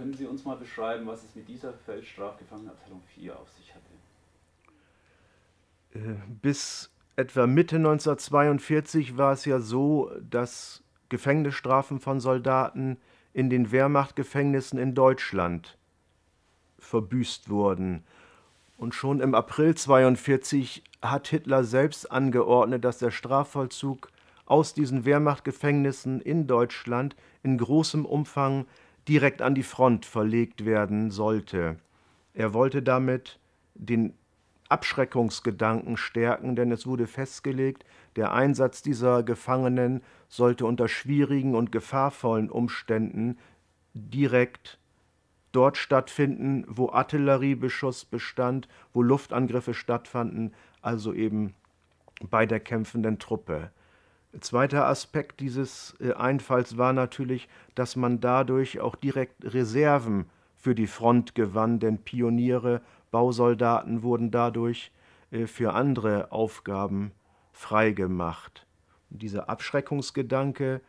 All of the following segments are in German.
Können Sie uns mal beschreiben, was es mit dieser Feldstrafgefangenenabteilung 4 auf sich hatte? Äh, bis etwa Mitte 1942 war es ja so, dass Gefängnisstrafen von Soldaten in den Wehrmachtgefängnissen in Deutschland verbüßt wurden. Und schon im April 1942 hat Hitler selbst angeordnet, dass der Strafvollzug aus diesen Wehrmachtgefängnissen in Deutschland in großem Umfang direkt an die Front verlegt werden sollte. Er wollte damit den Abschreckungsgedanken stärken, denn es wurde festgelegt, der Einsatz dieser Gefangenen sollte unter schwierigen und gefahrvollen Umständen direkt dort stattfinden, wo Artilleriebeschuss bestand, wo Luftangriffe stattfanden, also eben bei der kämpfenden Truppe. Zweiter Aspekt dieses äh, Einfalls war natürlich, dass man dadurch auch direkt Reserven für die Front gewann, denn Pioniere, Bausoldaten wurden dadurch äh, für andere Aufgaben freigemacht. Dieser Abschreckungsgedanke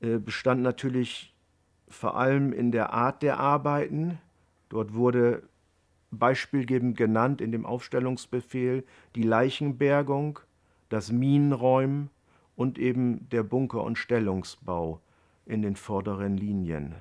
äh, bestand natürlich vor allem in der Art der Arbeiten. Dort wurde beispielgebend genannt in dem Aufstellungsbefehl die Leichenbergung, das Minenräumen, und eben der Bunker- und Stellungsbau in den vorderen Linien.